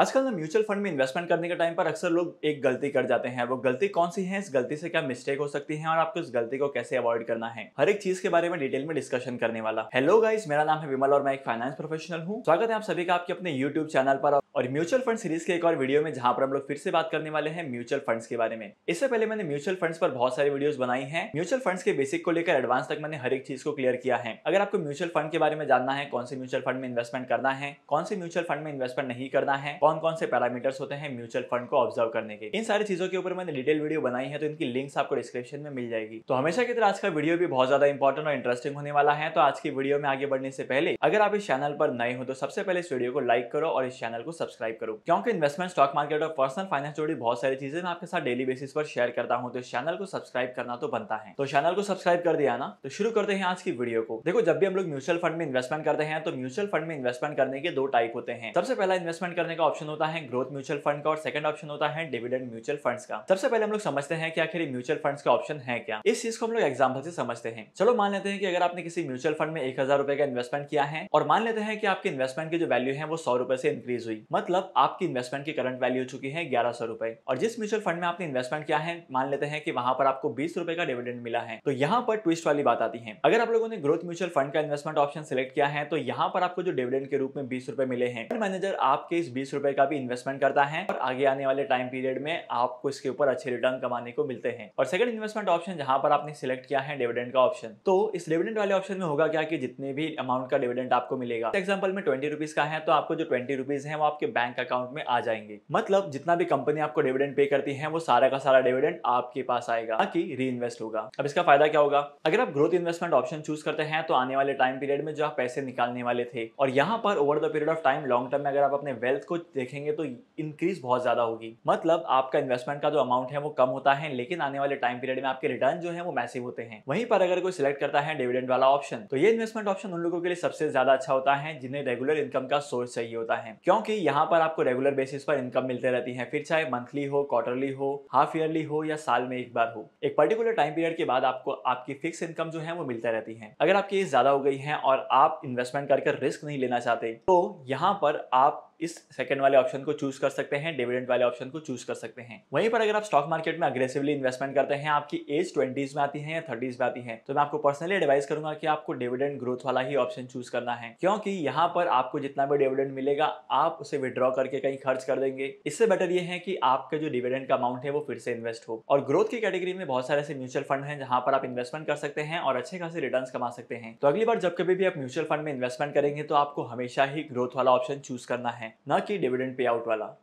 आजकल ना mutual fund में इन्वेस्टमेंट करने के टाइम पर अक्सर लोग एक गलती कर जाते हैं वो गलती कौन सी है इस गलती से क्या मिस्टेक हो सकती है और आपको इस गलती को कैसे अवॉइड करना है हर एक चीज के बारे में डिटेल में डिस्कशन करने वाला हेलो गाइस मेरा नाम है विमल और मैं एक फाइनेंस प्रोफेशनल हूँ स्वागत है आप सभी का आपके अपने यूट्यूब चैनल पर और म्यूचुअल फंड सीरीज के एक और वीडियो में जहां पर हम लोग फिर से बात करने वाले हैं म्यूचुअल फंड्स के बारे में इससे पहले मैंने म्यूचुअल फंड्स पर बहुत सारी वीडियोस बनाई हैं म्यूचुअल फंड्स के बेसिक को लेकर एडवांस तक मैंने हर एक चीज को क्लियर किया है अगर आपको म्यूचुअल फंड के बारे में जानना है कौन से म्यूचुअल फंड में इन्वेस्टमेंट करना है कौन से म्यूचुअल फंड में इन्वेस्टमेंट नहीं करना है कौन कौन से पैरामीटर्स होते हैं म्यूचुअल फंड को ऑब्जर्व करने के इन सारी चीजों के ऊपर मैंने डिटेल वीडियो बनाई है तो इनकी लिंक्स आपको डिस्क्रिप्शन में मिल जाएगी तो हमेशा की तरह आज का वीडियो भी बहुत ज्यादा इंपॉर्टेंट और इंटरेस्टिंग होने वाला है तो आज की वीडियो में आगे बढ़ने से पहले अगर आप इस चैनल पर नए हो तो सबसे पहले इस वीडियो को लाइक करो और इस चैनल को सब्सक्राइब करो क्योंकि इन्वेस्टमेंट स्टॉक मार्केट और पर्सनल फाइनेंस जोड़ी बहुत सारी चीजें मैं आपके साथ डेली बेसिस पर शेयर करता हूँ तो चैनल को सब्सक्राइब करना तो बनता है तो चैनल को सब्सक्राइब कर दिया ना तो शुरू करते हैं आज की वीडियो को देखो जब भी हम लोग म्यूचुअल फंड में इन्वेस्टमेंट करते हैं तो म्यूचुअल फंड में इन्वेस्टमेंट करने के दो टाइप होते हैं सबसे पहला इन्वेस्टमेंट करने का ऑप्शन होता है ग्रोथ म्यूचुअल फंड का और सेकंड ऑप्शन होता है डिविडेंड म्यूचुअल फंड का सबसे पहले हम लोग समझते हैं कि आखिर म्यूचुअल फंड का ऑप्शन है क्या इस चीज को हम लोग एग्जाम्पल से समझते हैं चलो मान लेते हैं कि अगर आपने किसी म्यूचुअल फंड में एक हजार रुपए का इन्वेस्टमेंट किया है और मान लेते हैं कि आपके इन्वेस्टमेंट की जो वैल्यू है वो सौ रुपए से इंक्रीज हुई मतलब आपकी इन्वेस्टमेंट की करंट वैल्यू हो चुकी है ग्यारह सौ रुपए और जिस म्यूचुअल फंड में आपने इन्वेस्टमेंट किया है मान लेते हैं कि वहां पर आपको बीस रुपए का डिविडेंड मिला है तो यहाँ पर ट्विस्ट वाली बात आती है अगर आप लोगों ने ग्रोथ म्यूचुअल फंड का इन्वेस्टमेंट ऑप्शन सिलेक्ट किया है तो यहाँ पर आपको जो डिविडेंड के रूप में बीस रुपए मिले हैं फंड मैनेजर आपके इस बीस रुपए का भी इन्वेस्टमेंट करता है और आगे आने वाले टाइम पीरियड में आपको इसके ऊपर अच्छे रिटर्न कमाने को मिलते हैं और सेकंड इन्वेस्टमेंट ऑप्शन जहां पर आपने सिलेक्ट किया है डिविडेंड का ऑप्शन तो इस डिविडेंड वाले ऑप्शन में होगा क्या कि जितने भी अमाउंट का डिविडेंड आपको मिलेगा एग्जाम्पल में ट्वेंटी रुपीज का है तो आपको जो ट्वेंटी रुपीज है वो आप आपके बैंक अकाउंट में आ जाएंगे मतलब जितना भी कंपनी आपको डिविडेंड पे करती है वो सारा का सारा डिविडेंड आपके पास आएगा ताकि री इन्वेस्ट होगा अब इसका फायदा क्या होगा अगर आप ग्रोथ इन्वेस्टमेंट ऑप्शन चूज करते हैं तो आने वाले टाइम पीरियड में जो आप पैसे निकालने वाले थे और यहाँ पर over the period of time long term में अगर आप अपने वेल्थ को देखेंगे तो इंक्रीज बहुत ज्यादा होगी मतलब आपका इन्वेस्टमेंट का जो अमाउंट है वो कम होता है लेकिन आने वाले टाइम पीरियड में आपके रिटर्न जो है वो मैसिव होते हैं वहीं पर अगर कोई सिलेक्ट करता है डिविडेंड वाला ऑप्शन तो ये इन्वेस्टमेंट ऑप्शन उन लोगों के लिए सबसे ज्यादा अच्छा होता है जिन्हें रेगुलर इनकम का सोर्स चाहिए होता है क्योंकि यहाँ पर आपको रेगुलर बेसिस पर इनकम मिलते रहती है फिर चाहे मंथली हो क्वार्टरली हो हाफ ईयरली हो या साल में एक बार हो एक पर्टिकुलर टाइम पीरियड के बाद आपको आपकी फिक्स इनकम जो है वो मिलते रहती है अगर आपकी एज ज्यादा हो गई है और आप इन्वेस्टमेंट करके रिस्क नहीं लेना चाहते तो यहाँ पर आप इस सेकंड वाले ऑप्शन को चूज कर सकते हैं डिविडेंड वाले ऑप्शन को चूज कर सकते हैं वहीं पर अगर आप स्टॉक मार्केट में अग्रेसिवली इन्वेस्टमेंट करते हैं आपकी एज ट्वेंटीज में आती है या थर्टीज में आती है तो मैं आपको पर्सनली एडवाइस करूंगा कि आपको डिविडेंड ग्रोथ वाला ही ऑप्शन चूज करना है क्योंकि यहाँ पर आपको जितना भी डिविडेंड मिलेगा आप उसे विद्रॉ करके कहीं खर्च कर देंगे इससे बेटर ये है कि आपका जो डिविडेंड का अमाउंट है वो फिर से इन्वेस्ट हो और ग्रोथ की कैटेगरी में बहुत सारे ऐसे म्यूचुअल फंड हैं जहां पर आप इन्वेस्टमेंट कर सकते हैं और अच्छे खासे रिटर्न कमा सकते हैं तो अगली बार जब कभी भी आप म्यूचुअल फंड में इन्वेस्टमेंट करेंगे तो आपको हमेशा ही ग्रोथ वाला ऑप्शन चूज करना है ना कि डिविडेंड पे आउट वाला